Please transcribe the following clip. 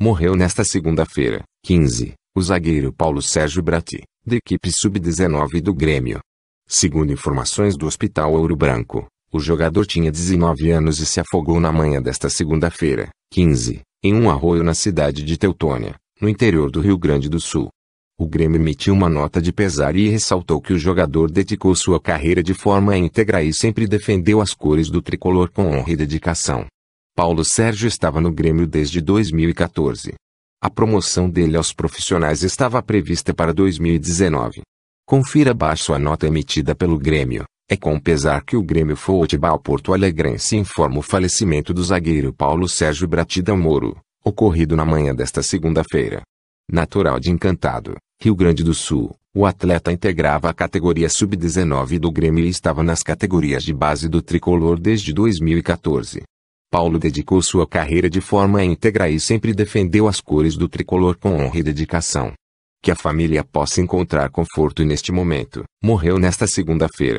morreu nesta segunda-feira, 15, o zagueiro Paulo Sérgio Brati, da equipe sub-19 do Grêmio. Segundo informações do Hospital Ouro Branco, o jogador tinha 19 anos e se afogou na manhã desta segunda-feira, 15, em um arroio na cidade de Teutônia, no interior do Rio Grande do Sul. O Grêmio emitiu uma nota de pesar e ressaltou que o jogador dedicou sua carreira de forma íntegra e sempre defendeu as cores do tricolor com honra e dedicação. Paulo Sérgio estava no Grêmio desde 2014. A promoção dele aos profissionais estava prevista para 2019. Confira abaixo a nota emitida pelo Grêmio. É com pesar que o Grêmio Futebol Porto Alegrense informa o falecimento do zagueiro Paulo Sérgio Bratida Moro, ocorrido na manhã desta segunda-feira. Natural de Encantado, Rio Grande do Sul, o atleta integrava a categoria sub-19 do Grêmio e estava nas categorias de base do tricolor desde 2014. Paulo dedicou sua carreira de forma íntegra e sempre defendeu as cores do tricolor com honra e dedicação. Que a família possa encontrar conforto neste momento. Morreu nesta segunda-feira.